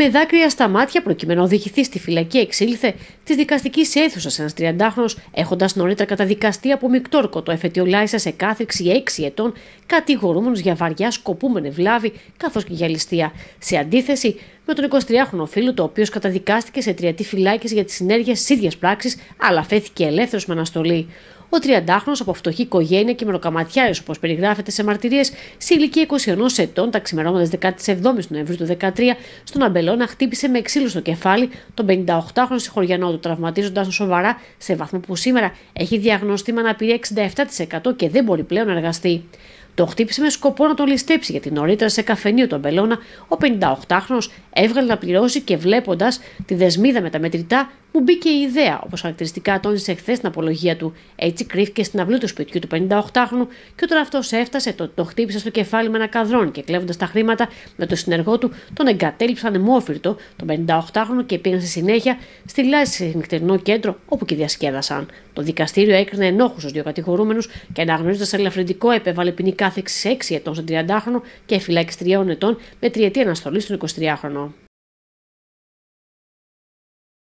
με δάκρυα στα μάτια προκειμένου να οδηγηθεί στη φυλακή εξήλθε της δικαστικής αίθουσας ένας 30χρονο, έχοντας νωρίτερα καταδικαστεί από μικτόρκο το εφετειολάισα σε κάθεξη 6 ετών, κατηγορούμενος για βαριά σκοπούμενη βλάβη καθώς και για ληστεία. Σε αντίθεση με τον 23χρονο φίλο, το οποίος καταδικάστηκε σε τριετή φυλάκιση για τις συνέργειες της ίδιας πράξης, αλλά φέθηκε ελεύθερος με αναστολή. Ο 30χρονο από φτωχή οικογένεια και μεροκαματιάριο, όπως περιγράφεται σε μαρτυρίες, σε ηλικία 21 ετών, τα ξημερώματα 17 Νοεμβρίου του 2013, στον Αμπελώνα χτύπησε με ξύλο στο κεφάλι τον 58χρονο συγχωριανό του, τραυματίζοντας τον σοβαρά σε βαθμό που σήμερα έχει διαγνωστεί με αναπηρία 67% και δεν μπορεί πλέον να εργαστεί. Το χτύπησε με σκοπό να τον ληστέψει γιατί νωρίτερα σε καφενείο του Αμπελώνα ο 58χρονο έβγαλε να πληρώσει και βλέποντας τη δεσμίδα με τα μετρητά που μπήκε η ιδέα, όπως χαρακτηριστικά τόνισε χθες στην απολογία του. Έτσι κρύφηκε στην αυλή του σπιτιού του 58χρονου και όταν αυτός έφτασε, το, το χτύπησε στο κεφάλι με ένα καδρόν και κλέβοντας τα χρήματα με το συνεργό του, τον εγκατέλειψαν εμόφυρτο τον 58χρονο και πήγαν στη συνέχεια στη Λάση σε νυχτερινό κέντρο όπου και διασκέδασαν. Το δικαστήριο έκρινε ενόχους στους δύο κατηγορούμενους και αναγνωρίζοντας ελαφρυντικό επέβαλε ποινή κάθεξης 6 ετών στον 30χρονο και φυλάκιση 3 ετών με τριετή αναστολή στον 23χρονο.